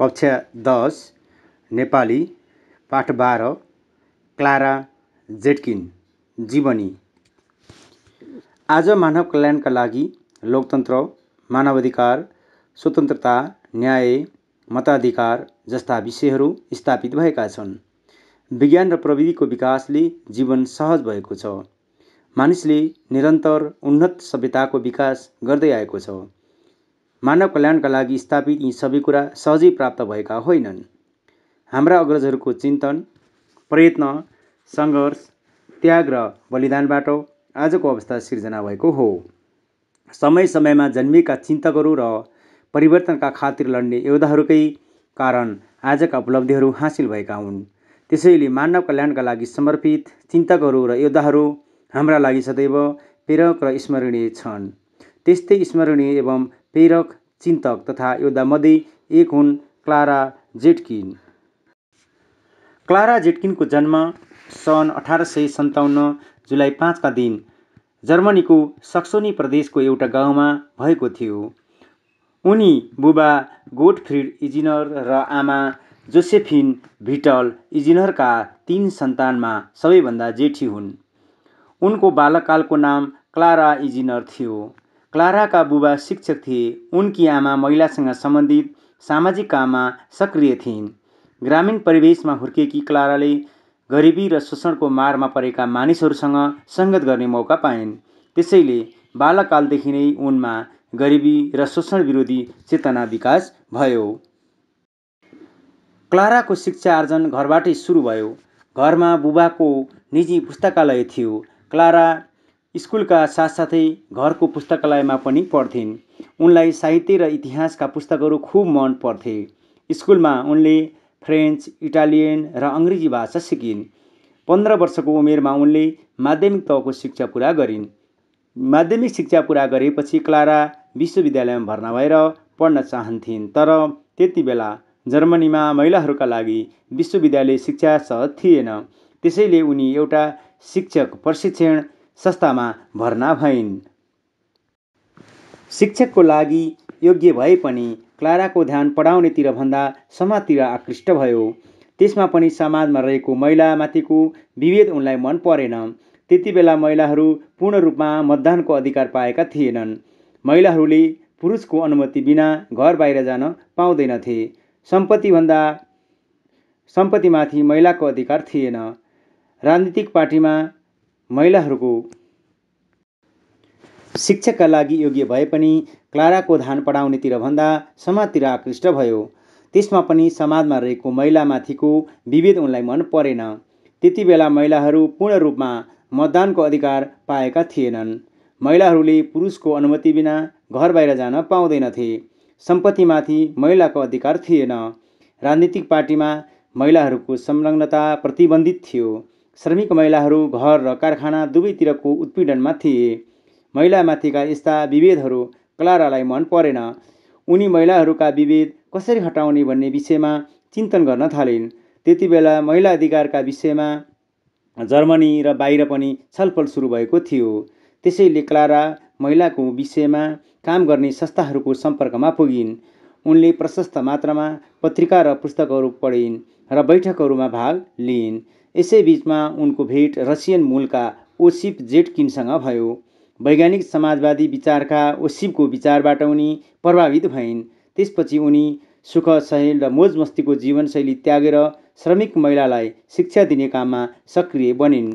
कक्षा दस नेपाली पाठ बाह्र क्लारा जेटकिन जीवनी आज मानव कल्याणका लागि लोकतन्त्र मानवाधिकार स्वतन्त्रता न्याय मताधिकार जस्ता विषयहरू स्थापित भएका छन् विज्ञान र प्रविधिको विकासले जीवन सहज भएको छ मानिसले निरन्तर उन्नत सभ्यताको विकास गर्दै आएको छ मानव कल्याणका लागि स्थापित यी सबै कुरा सहजै प्राप्त भएका होइनन् हाम्रा अग्रजहरूको चिन्तन प्रयत्न सङ्घर्ष त्याग र बलिदानबाट आजको अवस्था सिर्जना भएको हो समय समयमा जन्मिएका चिन्तकहरू र परिवर्तनका खातिर लड्ने योद्धाहरूकै कारण आजका उपलब्धिहरू हासिल भएका हुन् त्यसैले मानव कल्याणका लागि समर्पित चिन्तकहरू र योद्धाहरू हाम्रा लागि सदैव प्रेरक र स्मरणीय छन् त्यस्तै स्मरणीय एवं प्रेरक चिन्तक तथा योद्धामध्ये एक हुन् क्लारा जेटकिन क्लारा जेटकिनको जन्म सन् अठार सय सन्ताउन्न जुलाई पाँचका दिन जर्मनीको सक्सोनी प्रदेशको एउटा गाउँमा भएको थियो उनी बुबा गोटफ्रिड इजिनर र आमा जोसेफिन भिटल इजिनरका तीन सन्तानमा सबैभन्दा जेठी हुन् उनको बालककालको नाम क्लारा इजिनर थियो क्लाराका बुबा शिक्षक थिए उनकी आमा महिलासँग सम्बन्धित सामाजिक काममा सक्रिय थिइन् ग्रामीण परिवेशमा हुर्केकी क्लाराले गरिबी र शोषणको मारमा परेका मानिसहरूसँग सङ्गत गर्ने मौका पाइन् त्यसैले बालकालदेखि नै उनमा गरिबी र शोषण विरोधी चेतना विकास भयो क्लाराको शिक्षा आर्जन घरबाटै सुरु भयो घरमा बुबाको निजी पुस्तकालय थियो क्लारा स्कुलका साथसाथै घरको पुस्तकालयमा पनि पढ्थिन् उनलाई साहित्य र इतिहासका पुस्तकहरू खुब मन पर्थे स्कुलमा उनले फ्रेन्च इटालियन र अङ्ग्रेजी भाषा सिकिन् पन्ध्र वर्षको उमेरमा उनले माध्यमिक तहको शिक्षा पुरा गरिन् माध्यमिक शिक्षा पुरा गरेपछि क्लारा विश्वविद्यालयमा भर्ना भएर पढ्न चाहन्थिन् तर त्यति बेला जर्मनीमा महिलाहरूका लागि विश्वविद्यालय शिक्षा सह थिएन त्यसैले उनी एउटा शिक्षक प्रशिक्षण संस्थामा भर्ना भइन् शिक्षकको लागि योग्य भए पनि क्लाराको ध्यान पढाउनेतिर भन्दा समाजतिर आकृष्ट भयो त्यसमा पनि समाजमा रहेको महिलामाथिको विभेद उनलाई मन परेन त्यति बेला महिलाहरू पूर्ण रूपमा मतदानको अधिकार पाएका थिएनन् महिलाहरूले पुरुषको अनुमति बिना घर बाहिर जान पाउँदैनथे सम्पत्तिभन्दा सम्पत्तिमाथि महिलाको अधिकार थिएन राजनीतिक पार्टीमा महिलाहरूको शिक्षकका लागि योग्य भए पनि क्लाराको धान पढाउनेतिर भन्दा समाजतिर आकृष्ट भयो त्यसमा पनि समाजमा रहेको महिलामाथिको विभेद उनलाई मन परेन त्यति बेला महिलाहरू पूर्ण रूपमा मतदानको अधिकार पाएका थिएनन् महिलाहरूले पुरुषको अनुमति बिना घर बाहिर जान पाउँदैनथे सम्पत्तिमाथि महिलाको अधिकार थिएन राजनीतिक पार्टीमा महिलाहरूको संलग्नता प्रतिबन्धित थियो श्रमिक महिलाहरू घर र कारखाना दुवैतिरको उत्पीडनमा थिए महिलामाथिका यस्ता विभेदहरू क्लारालाई मन परेन उनी महिलाहरूका विभेद कसरी हटाउने भन्ने विषयमा चिन्तन गर्न थालिन् त्यति बेला महिला अधिकारका विषयमा जर्मनी र बाहिर पनि छलफल सुरु भएको थियो त्यसैले क्लारा महिलाको विषयमा काम गर्ने संस्थाहरूको सम्पर्कमा पुगिन् उनले प्रशस्त मात्रामा पत्रिका र पुस्तकहरू पढिन् र बैठकहरूमा भाग लिइन् यसैबिचमा उनको भेट रसियन मूलका ओसिप जेट जेटकिनसँग भयो वैज्ञानिक समाजवादी विचारका ओसिपको विचारबाट उनी प्रभावित भइन् त्यसपछि उनी सुख सहेल र मोजमस्तीको जीवनशैली त्यागेर श्रमिक महिलालाई शिक्षा दिने काममा सक्रिय बनिन्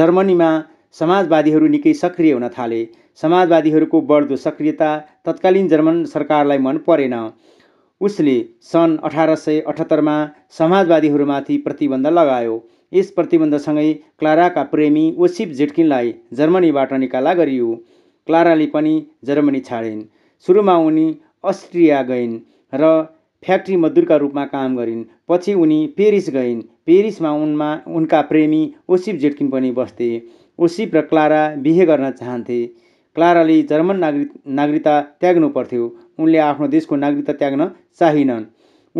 जर्मनीमा समाजवादीहरू निकै सक्रिय हुन थाले समाजवादीहरूको बढ्दो सक्रियता तत्कालीन जर्मन सरकारलाई मन परेन उसले सन् अठार सय अठहत्तरमा समाजवादीहरूमाथि प्रतिबन्ध लगायो यस प्रतिबन्धसँगै क्लाराका प्रेमी ओसिप जेटकिनलाई जर्मनीबाट निकाला गरियो क्लाराले पनि जर्मनी छाडिन् सुरुमा उनी अस्ट्रिया गइन् र फ्याक्ट्री मजदुरका रूपमा काम गरिन् पछि उनी पेरिस गइन् पेरिसमा उनमा उनका प्रेमी ओसिप जेटकिन पनि बस्थे ओसिप र क्लारा बिहे गर्न चाहन्थे क्लाराले जर्मन नागरिक नागरिकता त्याग्नु पर्थ्यो उनले आफ्नो देशको नागरिकता त्याग्न चाहिनन्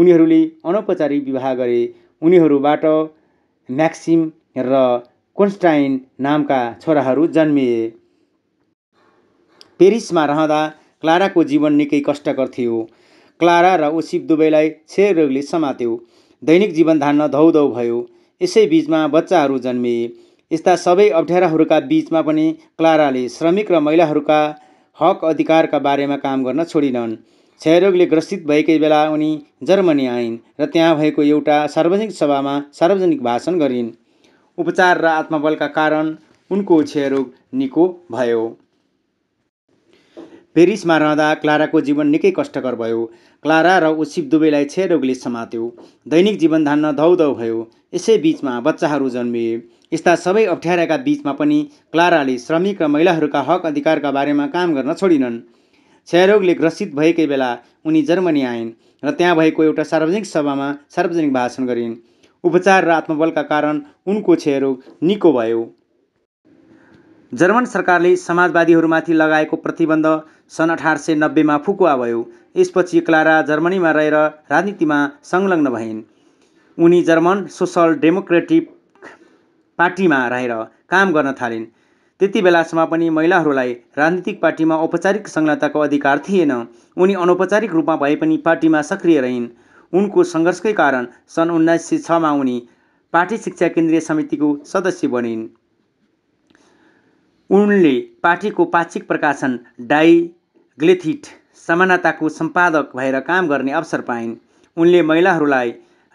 उनीहरूले अनौपचारिक विवाह गरे उनीहरूबाट म्याक्सिम र कोन्स्टाइन नामका छोराहरू जन्मिए पेरिसमा रहँदा क्लाराको जीवन निकै कष्टकर थियो क्लारा र ओसिप दुवैलाई क्षयरोगले समात्यो दैनिक जीवन धान्न धौधौ भयो यसै बिचमा बच्चाहरू जन्मिए यस्ता सबै अप्ठ्याराहरूका बिचमा पनि क्लाराले श्रमिक र महिलाहरूका हक अधिकारका बारेमा काम गर्न छोडिनन् क्षयरोगले ग्रसित भएकै बेला उनी जर्मनी आइन् र त्यहाँ भएको एउटा सार्वजनिक सभामा सार्वजनिक भाषण गरिन् उपचार र आत्मबलका कारण उनको क्षयरोग निको भयो पेरिसमा रहँदा क्लाराको जीवन निकै कष्टकर भयो क्लारा र उसिप दुवैलाई क्षय रोगले समात्यो दैनिक जीवन धान्न धौधौ भयो यसै बिचमा बच्चाहरू जन्मिए यस्ता सबै अप्ठ्याराका बिचमा पनि क्लाराले श्रमिक र महिलाहरूका हक अधिकारका बारेमा काम गर्न छोडिनन् क्षयरोगले ग्रसित भएकै बेला उनी जर्मनी आइन् र त्यहाँ भएको एउटा सार्वजनिक सभामा सार्वजनिक भाषण गरिन् उपचार र आत्मबलका कारण उनको क्षयरोग निको भयो जर्मन सरकारले समाजवादीहरूमाथि लगाएको प्रतिबन्ध सन् अठार सय नब्बेमा फुकुवा भयो यसपछि क्लारा जर्मनीमा रहेर राजनीतिमा संलग्न भइन् उनी जर्मन सोसल डेमोक्रेटिक पार्टीमा रहेर काम गर्न थालिन् त्यति बेलासम्म पनि महिलाहरूलाई राजनीतिक पार्टीमा औपचारिक संलग्नताको अधिकार थिएन उनी अनौपचारिक रूपमा भए पनि पार्टीमा सक्रिय रहिन् उनको सङ्घर्षकै कारण सन् उन्नाइस सय छमा उनी पार्टी शिक्षा केन्द्रीय समितिको सदस्य बनिन् उनले पार्टीको पाक्षिक प्रकाशन डाई ग्लेथिट समानताको सम्पादक भएर काम गर्ने अवसर पाइन् उनले महिलाहरूलाई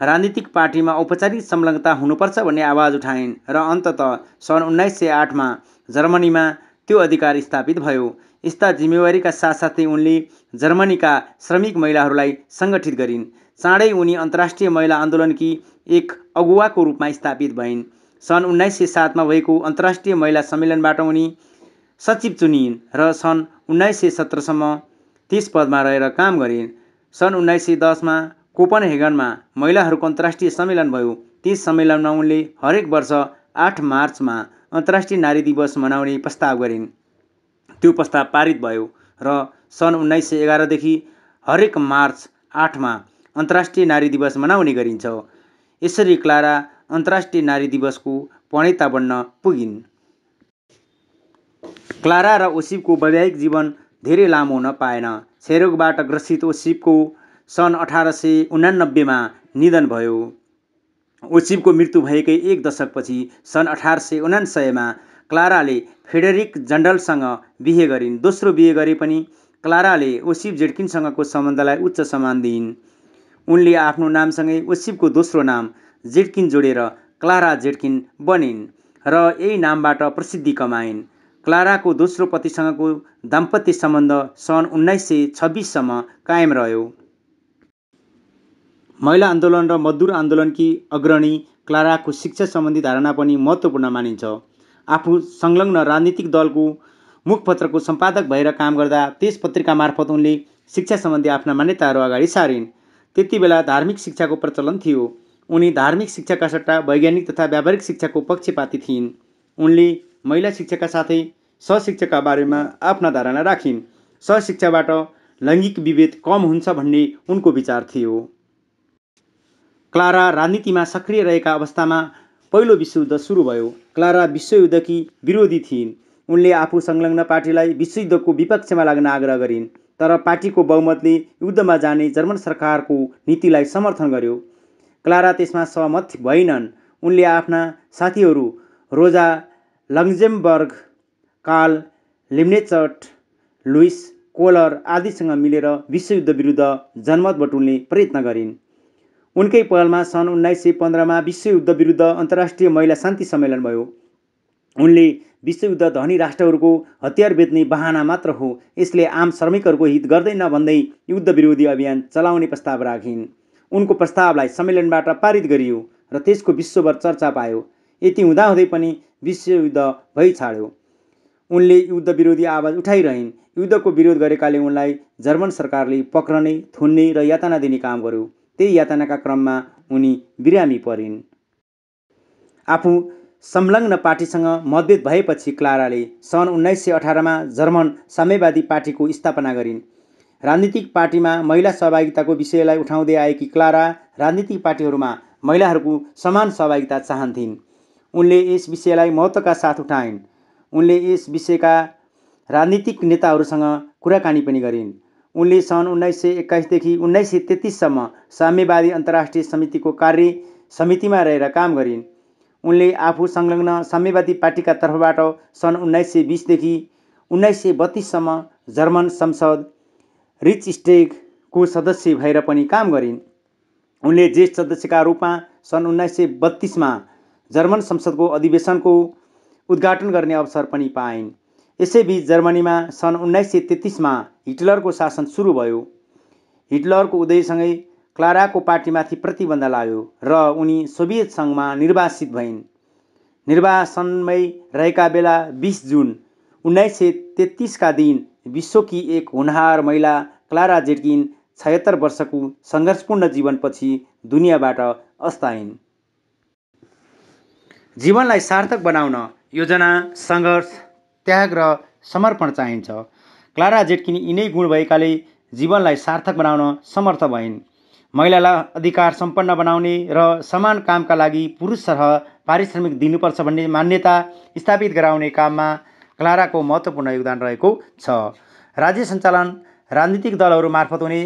राजनीतिक पार्टीमा औपचारिक संलग्नता हुनुपर्छ भन्ने आवाज उठाइन् र अन्तत सन् उन्नाइस सय आठमा जर्मनीमा त्यो अधिकार स्थापित भयो यस्ता जिम्मेवारीका साथसाथै उनले जर्मनीका श्रमिक महिलाहरूलाई सङ्गठित गरिन् चाँडै उनी अन्तर्राष्ट्रिय महिला आन्दोलनकी एक अगुवाको रूपमा स्थापित भइन् सन् उन्नाइस सय सातमा भएको अन्तर्राष्ट्रिय महिला सम्मेलनबाट उनी सचिव चुनिइन् र सन् उन्नाइस सय सत्रसम्म त्यस पदमा रहेर काम गरिन् सन् उन्नाइस सय दसमा कोपनहेगनमा महिलाहरूको अन्तर्राष्ट्रिय सम्मेलन भयो त्यस सम्मेलनमा उनले हरेक वर्ष आठ मार्चमा अन्तर्राष्ट्रिय नारी दिवस मनाउने प्रस्ताव गरिन् त्यो प्रस्ताव पारित भयो र सन् उन्नाइस सय एघारदेखि हरेक मार्च आठमा अन्तर्राष्ट्रिय नारी दिवस मनाउने गरिन्छ यसरी क्लारा अन्तर्राष्ट्रिय नारी दिवसको प्रणेता बन्न पुगिन् क्लारा र ओसिपको वैवाहिक जीवन धेरै लामो हुन पाएन क्षयरोगबाट ग्रसित ओसिपको सन् अठार सय उनानब्बेमा निधन भयो ओसिपको मृत्यु भएकै एक दशकपछि सन् अठार सय उनासयमा क्लाराले फेडरिक जन्डलसँग बिहे गरिन् दोस्रो बिहे गरे पनि क्लाराले ओसिप जेडकिनसँगको सम्बन्धलाई उच्च सम्मान दिइन् उनले आफ्नो नामसँगै ओसिपको दोस्रो नाम जेडकिन जोडेर क्लारा जेडकिन बनिन् र यही नामबाट प्रसिद्धि कमाइन् क्लाराको दोस्रो पतिसँगको दाम्पत्य सम्बन्ध सन् उन्नाइस सय छब्बिससम्म कायम रह्यो महिला आन्दोलन र मजदुर आन्दोलनकी अग्रणी क्लाराको शिक्षा सम्बन्धी धारणा पनि महत्त्वपूर्ण मानिन्छ आफू संलग्न राजनीतिक दलको मुखपत्रको सम्पादक भएर काम गर्दा त्यस पत्रिका मार्फत उनले शिक्षा सम्बन्धी आफ्ना मान्यताहरू अगाडि सारिन् त्यति बेला धार्मिक शिक्षाको प्रचलन थियो उनी धार्मिक शिक्षाका सट्टा वैज्ञानिक तथा व्यावहारिक शिक्षाको पक्षपाती थिइन् उनले महिला शिक्षाका साथै सशिक्षाका बारेमा आफ्ना धारणा राखिन् सशिक्षाबाट लैङ्गिक विभेद कम हुन्छ भन्ने उनको विचार थियो क्लारा राजनीतिमा सक्रिय रहेका अवस्थामा पहिलो विश्वयुद्ध सुरु भयो क्लारा विश्वयुद्धकी विरोधी थिइन् उनले आफू संलग्न पार्टीलाई विश्वयुद्धको विपक्षमा लाग्न आग्रह गरिन् तर पार्टीको बहुमतले युद्धमा जाने जर्मन सरकारको नीतिलाई समर्थन गर्यो क्लारा त्यसमा सहमत भएनन् उनले आफ्ना साथीहरू रोजा लङ्जेमबर्ग काल लिम्नेचर्ट लुइस कोलर आदिसँग मिलेर विश्वयुद्ध विरुद्ध जनमत बटुल्ने प्रयत्न गरिन् उनकै पहलमा सन् उन्नाइस सय पन्ध्रमा विश्वयुद्ध विरुद्ध अन्तर्राष्ट्रिय महिला शान्ति सम्मेलन भयो उनले विश्वयुद्ध धनी राष्ट्रहरूको हतियार बेच्ने बहाना मात्र हो यसले आम श्रमिकहरूको हित गर्दैन भन्दै युद्ध विरोधी अभियान चलाउने प्रस्ताव राखिन् उनको प्रस्तावलाई सम्मेलनबाट पारित गरियो र त्यसको विश्वभर चर्चा पायो यति हुँदाहुँदै पनि विश्वयुद्ध छाड्यो उनले युद्ध विरोधी आवाज उठाइरहन् युद्धको विरोध गरेकाले उनलाई जर्मन सरकारले पक्रने थुन्ने र यातना दिने काम गर्यो त्यही यातनाका क्रममा उनी बिरामी परिन् आफू संलग्न पार्टीसँग मतभेद भएपछि क्लाराले सन् उन्नाइस सय अठारमा जर्मन साम्यवादी पार्टीको स्थापना गरिन् राजनीतिक पार्टीमा महिला सहभागिताको विषयलाई उठाउँदै आएकी क्लारा राजनीतिक पार्टीहरूमा महिलाहरूको समान सहभागिता चाहन्थिन् उनले यस विषयलाई महत्त्वका साथ उठाइन् उनले यस विषयका राजनीतिक नेताहरूसँग कुराकानी पनि गरिन् उनले सन् उन्नाइस सय एक्काइसदेखि उन्नाइस सय तेत्तिससम्म साम्यवादी अन्तर्राष्ट्रिय समितिको कार्य समितिमा रहेर काम गरिन् उनले आफू संलग्न साम्यवादी पार्टीका तर्फबाट सन् उन्नाइस सय बिसदेखि उन्नाइस सय बत्तिससम्म जर्मन संसद रिच स्टेगको सदस्य भएर पनि काम गरिन् उनले ज्येष्ठ सदस्यका रूपमा सन् उन्नाइस सय बत्तिसमा जर्मन संसदको अधिवेशनको उद्घाटन गर्ने अवसर पनि पाइन् यसैबीच जर्मनीमा सन् उन्नाइस सय तेत्तिसमा हिटलरको शासन सुरु भयो हिटलरको उदयसँगै क्लाराको पार्टीमाथि प्रतिबन्ध लाग्यो र उनी सोभियत सङ्घमा निर्वासित भइन् निर्वासनमै रहेका बेला बिस जुन उन्नाइस सय तेत्तिसका दिन विश्वकी एक हुनहार महिला क्लारा जेटकिन छयत्तर वर्षको सङ्घर्षपूर्ण जीवनपछि दुनियाँबाट अस्ताइन् जीवनलाई सार्थक बनाउन योजना सङ्घर्ष त्याग र समर्पण चाहिन्छ क्लारा जेटकिन यिनै गुण भएकाले जीवनलाई सार्थक बनाउन समर्थ भइन् महिलालाई अधिकार सम्पन्न बनाउने र समान कामका लागि पुरुष सरह पारिश्रमिक दिनुपर्छ भन्ने मान्यता स्थापित गराउने काममा क्लाराको महत्त्वपूर्ण योगदान रहेको छ राज्य सञ्चालन राजनीतिक दलहरू मार्फत हुने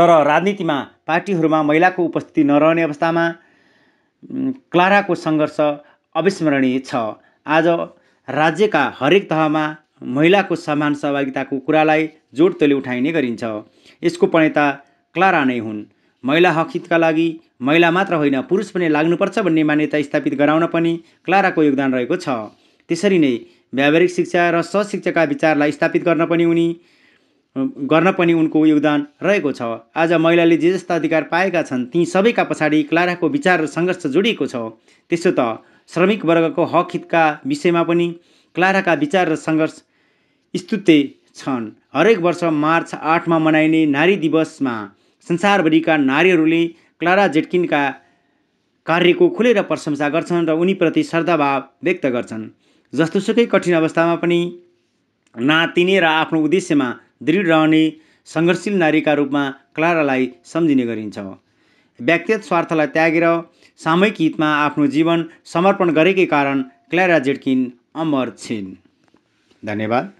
तर राजनीतिमा पार्टीहरूमा महिलाको उपस्थिति नरहने अवस्थामा क्लाराको सङ्घर्ष अविस्मरणीय छ आज राज्यका हरेक तहमा महिलाको समान सहभागिताको कुरालाई जोडतोले उठाइने गरिन्छ यसको प्रणेता क्लारा नै हुन् महिला हक हितका लागि महिला मात्र होइन पुरुष पनि लाग्नुपर्छ भन्ने मान्यता स्थापित गराउन पनि क्लाराको योगदान रहेको छ त्यसरी नै व्यावहारिक शिक्षा र सशिक्षाका विचारलाई स्थापित गर्न पनि उनी गर्न पनि उनको योगदान रहेको छ आज महिलाले जे जस्ता अधिकार पाएका छन् ती सबैका पछाडि क्लाराको विचार र सङ्घर्ष जोडिएको छ त्यसो त श्रमिक वर्गको हक हितका विषयमा पनि क्लाराका विचार र सङ्घर्ष स्तुत्य छन् हरेक वर्ष मार्च आठमा मनाइने नारी दिवसमा संसारभरिका नारीहरूले क्लारा जेटकिनका कार्यको खुलेर प्रशंसा गर्छन् र उनीप्रति श्रद्धाभाव व्यक्त गर्छन् जस्तोसुकै कठिन अवस्थामा पनि नातिने र आफ्नो उद्देश्यमा दृढ रहने सङ्घर्षशील नारीका रूपमा क्लारालाई सम्झिने गरिन्छ व्यक्तिगत स्वार्थलाई त्यागेर सामूहिक हितमा आफ्नो जीवन समर्पण गरेकै कारण क्लारा जेटकिन अमर छिन् धन्यवाद